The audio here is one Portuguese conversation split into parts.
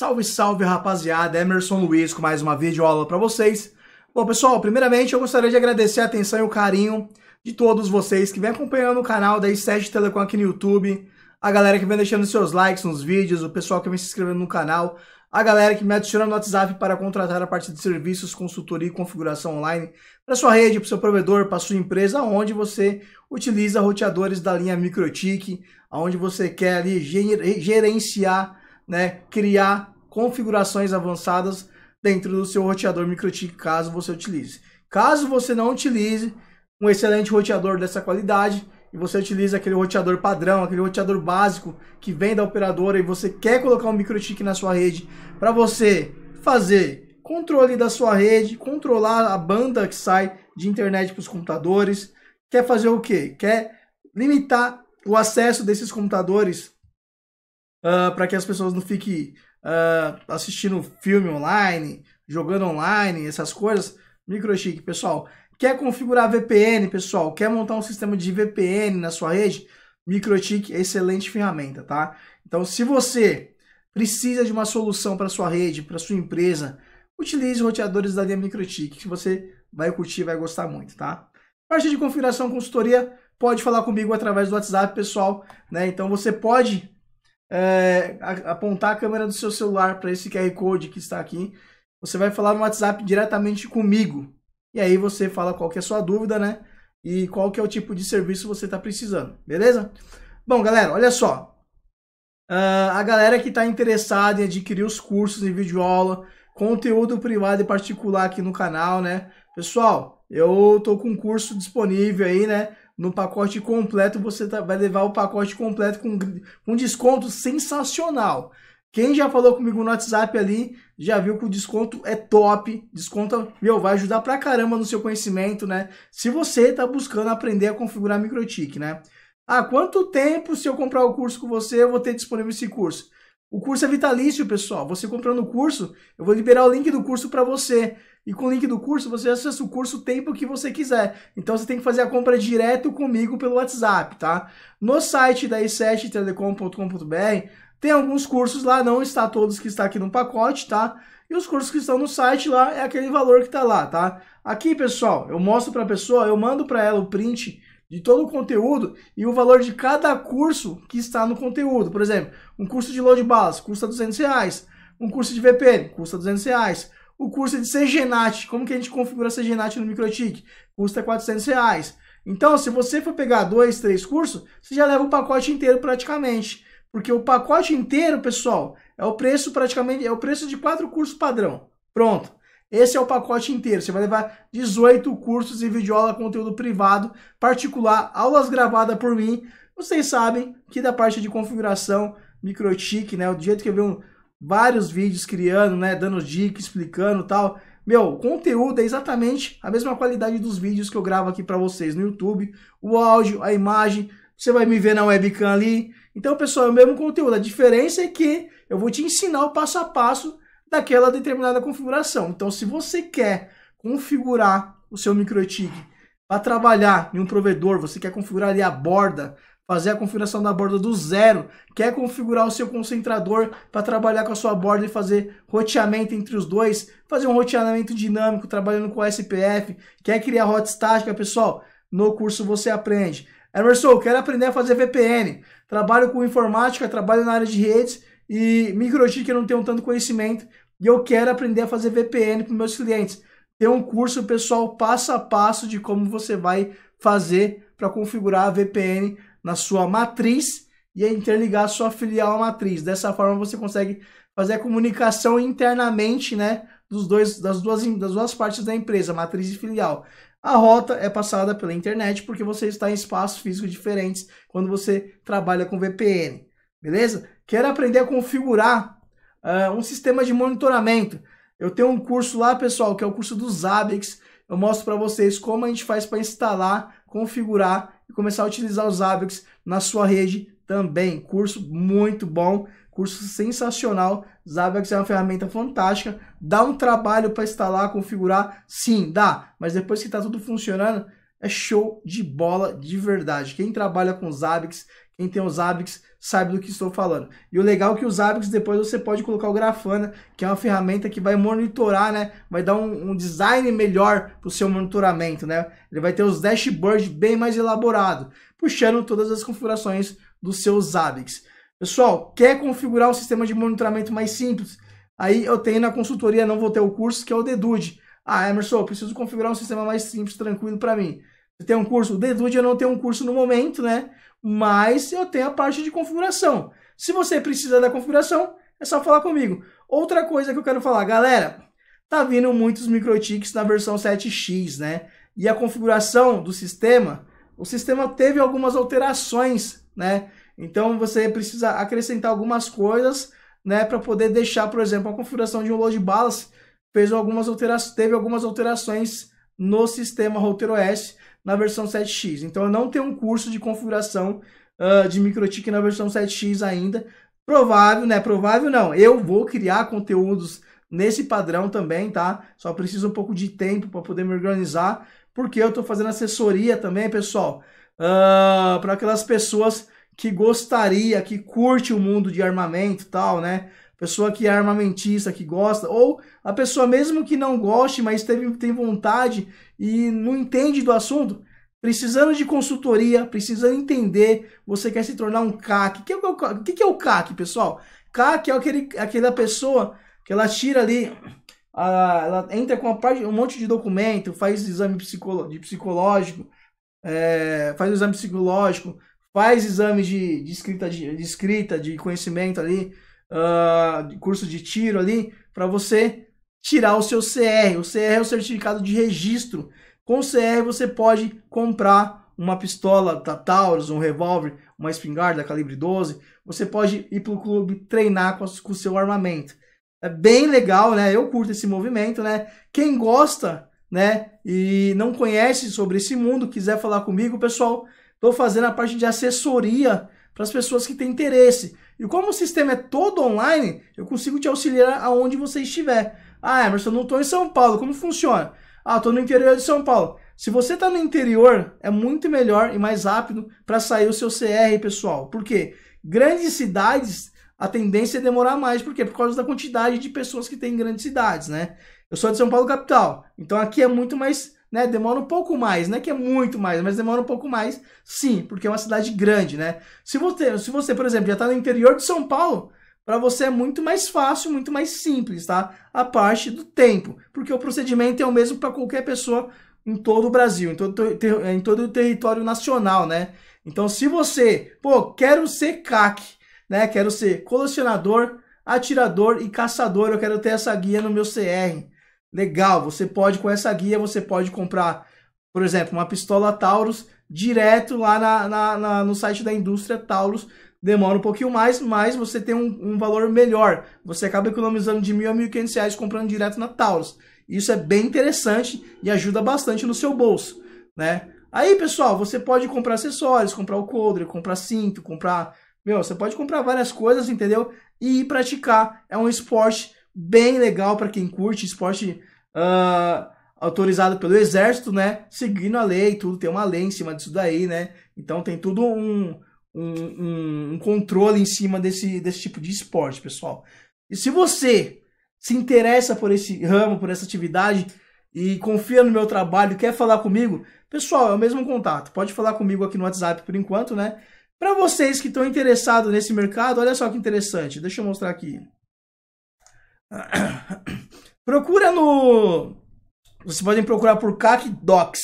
Salve, salve, rapaziada! Emerson Luiz com mais uma videoaula para vocês. Bom, pessoal, primeiramente eu gostaria de agradecer a atenção e o carinho de todos vocês que vem acompanhando o canal da i7 Telecom aqui no YouTube, a galera que vem deixando seus likes nos vídeos, o pessoal que vem se inscrevendo no canal, a galera que me adiciona no WhatsApp para contratar a parte de serviços, consultoria e configuração online para sua rede, para o seu provedor, para sua empresa, onde você utiliza roteadores da linha MikroTik, onde você quer ali gerenciar né, criar configurações avançadas dentro do seu roteador MikroTik, caso você utilize. Caso você não utilize um excelente roteador dessa qualidade e você utiliza aquele roteador padrão, aquele roteador básico que vem da operadora e você quer colocar um MikroTik na sua rede para você fazer controle da sua rede, controlar a banda que sai de internet para os computadores, quer fazer o que? Quer limitar o acesso desses computadores uh, ah, para que as pessoas não fiquem uh, assistindo filme online, jogando online, essas coisas. Microchip, pessoal. Quer configurar VPN, pessoal? Quer montar um sistema de VPN na sua rede? Microtik é excelente ferramenta, tá? Então, se você precisa de uma solução para sua rede, para sua empresa, utilize roteadores da linha Microtik, que você vai curtir, vai gostar muito, tá? Parte de configuração consultoria, pode falar comigo através do WhatsApp, pessoal, né? Então, você pode é, apontar a câmera do seu celular para esse QR Code que está aqui. Você vai falar no WhatsApp diretamente comigo. E aí você fala qual que é a sua dúvida, né? E qual que é o tipo de serviço você está precisando, beleza? Bom, galera, olha só. Uh, a galera que está interessada em adquirir os cursos em videoaula, conteúdo privado e particular aqui no canal, né? Pessoal, eu tô com um curso disponível aí, né? no pacote completo, você tá, vai levar o pacote completo com um desconto sensacional. Quem já falou comigo no WhatsApp ali, já viu que o desconto é top. Desconto, meu, vai ajudar pra caramba no seu conhecimento, né? Se você tá buscando aprender a configurar MikroTik, né? Há ah, quanto tempo, se eu comprar o curso com você, eu vou ter disponível esse curso? O curso é vitalício, pessoal. Você comprando o curso, eu vou liberar o link do curso para você. E com o link do curso, você acessa o curso o tempo que você quiser. Então você tem que fazer a compra direto comigo pelo WhatsApp, tá? No site da i7telecom.com.br tem alguns cursos lá, não está todos que está aqui no pacote, tá? E os cursos que estão no site lá é aquele valor que está lá, tá? Aqui, pessoal, eu mostro para a pessoa, eu mando para ela o print de todo o conteúdo e o valor de cada curso que está no conteúdo. Por exemplo, um curso de load base custa 200 reais, um curso de VPN custa 200 reais, o curso de CGNAT, como que a gente configura CGNAT no MicroTik, custa 400 reais. Então, se você for pegar dois, três cursos, você já leva o pacote inteiro praticamente. Porque o pacote inteiro, pessoal, é o preço praticamente, é o preço de quatro cursos padrão. Pronto. Esse é o pacote inteiro. Você vai levar 18 cursos e videoaula, conteúdo privado, particular, aulas gravadas por mim. Vocês sabem que da parte de configuração, microtique, né? Do jeito que eu vi um, vários vídeos criando, né? Dando dicas, explicando tal. Meu, conteúdo é exatamente a mesma qualidade dos vídeos que eu gravo aqui para vocês no YouTube. O áudio, a imagem, você vai me ver na webcam ali. Então, pessoal, é o mesmo conteúdo. A diferença é que eu vou te ensinar o passo a passo daquela determinada configuração. Então, se você quer configurar o seu microtig para trabalhar em um provedor, você quer configurar ali a borda, fazer a configuração da borda do zero, quer configurar o seu concentrador para trabalhar com a sua borda e fazer roteamento entre os dois, fazer um roteamento dinâmico trabalhando com SPF, quer criar rota estática, pessoal, no curso você aprende. Emerson, quero aprender a fazer VPN, trabalho com informática, trabalho na área de redes, e microchip que eu não tenho tanto conhecimento e eu quero aprender a fazer VPN para meus clientes. Tem um curso pessoal passo a passo de como você vai fazer para configurar a VPN na sua matriz e interligar a sua filial à matriz. Dessa forma você consegue fazer a comunicação internamente, né, dos dois das duas das duas partes da empresa, matriz e filial. A rota é passada pela internet porque você está em espaços físicos diferentes quando você trabalha com VPN. Beleza? quer aprender a configurar uh, um sistema de monitoramento, eu tenho um curso lá, pessoal, que é o curso do Zabbix. Eu mostro para vocês como a gente faz para instalar, configurar e começar a utilizar o Zabbix na sua rede também. Curso muito bom, curso sensacional. Zabbix é uma ferramenta fantástica. Dá um trabalho para instalar, configurar? Sim, dá. Mas depois que está tudo funcionando, é show de bola de verdade. Quem trabalha com Zabbix quem tem os Abix sabe do que estou falando. E o legal é que os Abix depois você pode colocar o Grafana, que é uma ferramenta que vai monitorar, né? Vai dar um, um design melhor para o seu monitoramento, né? Ele vai ter os dashboards bem mais elaborado, puxando todas as configurações dos seus Abix Pessoal, quer configurar um sistema de monitoramento mais simples? Aí eu tenho na consultoria, não vou ter o curso, que é o Dedude. Ah, Emerson, eu preciso configurar um sistema mais simples, tranquilo para mim. Você tem um curso, o Dedude eu não tenho um curso no momento, né? Mas eu tenho a parte de configuração. Se você precisa da configuração, é só falar comigo. Outra coisa que eu quero falar, galera, tá vindo muitos microtiques na versão 7x, né? E a configuração do sistema, o sistema teve algumas alterações, né? Então você precisa acrescentar algumas coisas, né, para poder deixar, por exemplo, a configuração de um load balance fez algumas alterações, teve algumas alterações no sistema Router OS na versão 7x. Então eu não tenho um curso de configuração uh, de MicroTik na versão 7x ainda. Provável, né? Provável não. Eu vou criar conteúdos nesse padrão também, tá? Só preciso um pouco de tempo para poder me organizar, porque eu estou fazendo assessoria também, pessoal, uh, ah, para aquelas pessoas que gostaria, que curte o mundo de armamento e tal, né? pessoa que é armamentista, que gosta, ou a pessoa mesmo que não goste, mas teve, tem vontade e não entende do assunto, precisando de consultoria, precisando entender, você quer se tornar um CAC. O que, é o, que é o CAC, é pessoal? CAC é aquele, aquela pessoa que ela tira ali, a, ela entra com parte, um monte de documento, faz exame psicolo, de psicológico, é, faz exame psicológico, faz exame de, de, escrita, de, de escrita, de conhecimento ali, uh, curso de tiro ali, para você tirar o seu CR. O CR é o certificado de registro. Com o CR você pode comprar uma pistola da Taurus, um revólver, uma espingarda calibre 12. Você pode ir para o clube treinar com, o seu armamento. É bem legal, né? Eu curto esse movimento, né? Quem gosta, né? E não conhece sobre esse mundo, quiser falar comigo, pessoal, estou fazendo a parte de assessoria para as pessoas que têm interesse. E como o sistema é todo online, eu consigo te auxiliar aonde você estiver. Ah, Emerson, não estou em São Paulo, como funciona? Ah, estou no interior de São Paulo. Se você está no interior, é muito melhor e mais rápido para sair o seu CR, pessoal. Por quê? Grandes cidades, a tendência é demorar mais. Por quê? Por causa da quantidade de pessoas que tem em grandes cidades, né? Eu sou de São Paulo, capital. Então aqui é muito mais né? Demora um pouco mais, não é que é muito mais, mas demora um pouco mais, sim, porque é uma cidade grande, né? Se você, se você por exemplo, já está no interior de São Paulo, para você é muito mais fácil, muito mais simples, tá? A parte do tempo, porque o procedimento é o mesmo para qualquer pessoa em todo o Brasil, em todo, ter, em todo o território nacional, né? Então, se você, pô, quero ser CAC, né? Quero ser colecionador, atirador e caçador, eu quero ter essa guia no meu CR. Legal, você pode com essa guia, você pode comprar, por exemplo, uma pistola Taurus direto lá na, na, na no site da indústria Taurus. Demora um pouquinho mais, mas você tem um, um valor melhor. Você acaba economizando de mil a mil quinhentos reais comprando direto na Taurus. Isso é bem interessante e ajuda bastante no seu bolso, né? Aí, pessoal, você pode comprar acessórios, comprar o coldre, comprar cinto, comprar... Meu, você pode comprar várias coisas, entendeu? E praticar. É um esporte bem legal para quem curte esporte uh, autorizado pelo exército, né? Seguindo a lei, tudo tem uma lei em cima disso daí, né? Então tem tudo um, um, um controle em cima desse, desse tipo de esporte, pessoal. E se você se interessa por esse ramo, por essa atividade e confia no meu trabalho, quer falar comigo, pessoal, é o mesmo contato. Pode falar comigo aqui no WhatsApp por enquanto, né? Para vocês que estão interessados nesse mercado, olha só que interessante. Deixa eu mostrar aqui. Procura no. Vocês podem procurar por CAC Docs.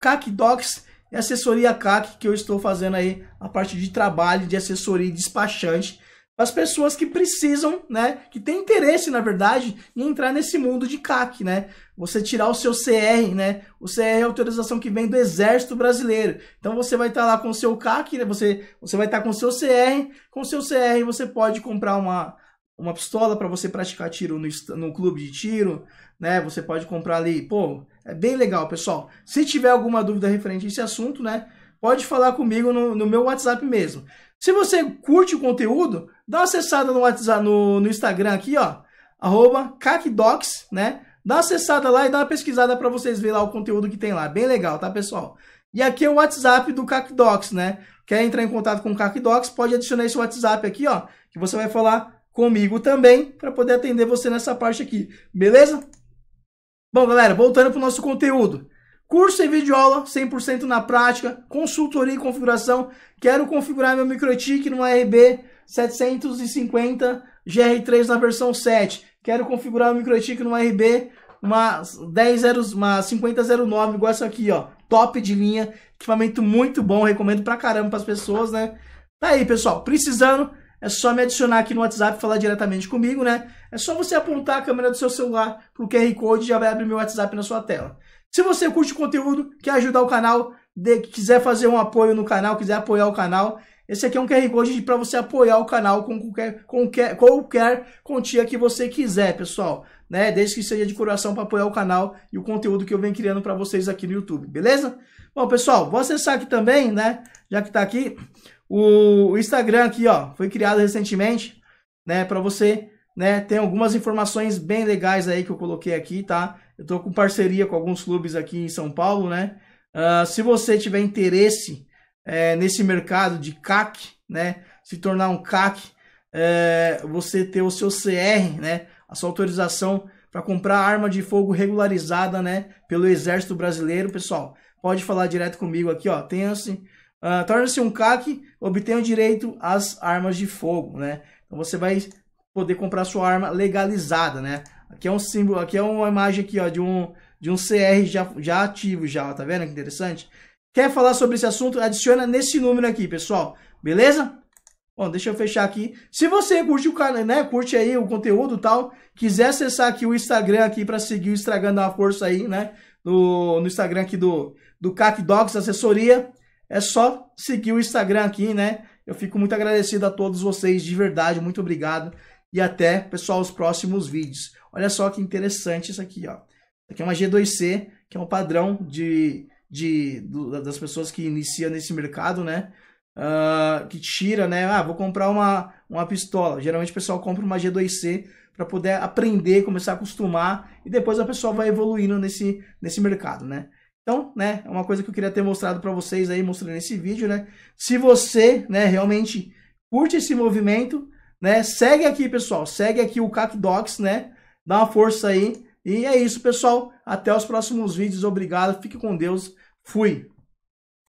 CAC Docs é assessoria CAC que eu estou fazendo aí a parte de trabalho de assessoria e despachante para as pessoas que precisam, né, que tem interesse, na verdade, em entrar nesse mundo de CAC, né? Você tirar o seu CR, né? O CR é a autorização que vem do Exército Brasileiro. Então você vai estar tá lá com o seu CAC, né? Você, você vai estar tá com o seu CR, com o seu CR você pode comprar uma uma pistola para você praticar tiro no, no clube de tiro, né? Você pode comprar ali. Pô, é bem legal, pessoal. Se tiver alguma dúvida referente a esse assunto, né? Pode falar comigo no, no meu WhatsApp mesmo. Se você curte o conteúdo, dá uma acessada no WhatsApp, no, no Instagram aqui, ó, arroba cacdocs, né? Dá uma acessada lá e dá uma pesquisada para vocês verem lá o conteúdo que tem lá. Bem legal, tá, pessoal? E aqui é o WhatsApp do CacDocs, né? Quer entrar em contato com o CacDocs, pode adicionar esse WhatsApp aqui, ó, que você vai falar comigo também para poder atender você nessa parte aqui, beleza? Bom, galera, voltando para o nosso conteúdo. Curso em videoaula, 100% na prática, consultoria e configuração. Quero configurar meu MicroTik no RB 750 GR3 na versão 7. Quero configurar o MicroTik no RB uma uma 5009, igual essa aqui, ó. Top de linha, equipamento muito bom, recomendo pra caramba para as pessoas, né? Tá aí, pessoal, precisando é só me adicionar aqui no WhatsApp e falar diretamente comigo, né? É só você apontar a câmera do seu celular para o QR Code e já vai abrir meu WhatsApp na sua tela. Se você curte o conteúdo, quer ajudar o canal, de, quiser fazer um apoio no canal, quiser apoiar o canal, esse aqui é um QR Code para você apoiar o canal com qualquer, qualquer, qualquer quantia que você quiser, pessoal. Né? Desde que seja de coração para apoiar o canal e o conteúdo que eu venho criando para vocês aqui no YouTube, beleza? Bom, pessoal, vou acessar aqui também, né? Já que está aqui, o Instagram aqui, ó, foi criado recentemente, né, para você, né, tem algumas informações bem legais aí que eu coloquei aqui, tá? Eu tô com parceria com alguns clubes aqui em São Paulo, né? Uh, se você tiver interesse é, nesse mercado de CAC, né, se tornar um CAC, é, você ter o seu CR, né, a sua autorização para comprar arma de fogo regularizada, né, pelo Exército Brasileiro, pessoal, pode falar direto comigo aqui, ó, tenha-se Uh, Torna-se um CAC, obtém o direito às armas de fogo, né? Então você vai poder comprar sua arma legalizada, né? Aqui é um símbolo, aqui é uma imagem aqui, ó, de um, de um CR já, já ativo já, ó, tá vendo que interessante? Quer falar sobre esse assunto? Adiciona nesse número aqui, pessoal, beleza? Bom, deixa eu fechar aqui. Se você curte o canal, né, curte aí o conteúdo e tal, quiser acessar aqui o Instagram aqui para seguir o Instagram, uma força aí, né, no, no Instagram aqui do, do CAC Docs Assessoria, é só seguir o Instagram aqui, né? Eu fico muito agradecido a todos vocês, de verdade, muito obrigado. E até, pessoal, os próximos vídeos. Olha só que interessante isso aqui, ó. aqui é uma G2C, que é um padrão de, de, do, das pessoas que iniciam nesse mercado, né? Uh, que tira, né? Ah, vou comprar uma, uma pistola. Geralmente o pessoal compra uma G2C para poder aprender, começar a acostumar e depois a pessoa vai evoluindo nesse, nesse mercado, né? Então, né, é uma coisa que eu queria ter mostrado para vocês aí, mostrando esse vídeo, né? Se você, né, realmente curte esse movimento, né, segue aqui, pessoal, segue aqui o Cac Docs, né? Dá uma força aí. E é isso, pessoal. Até os próximos vídeos. Obrigado. Fique com Deus. Fui.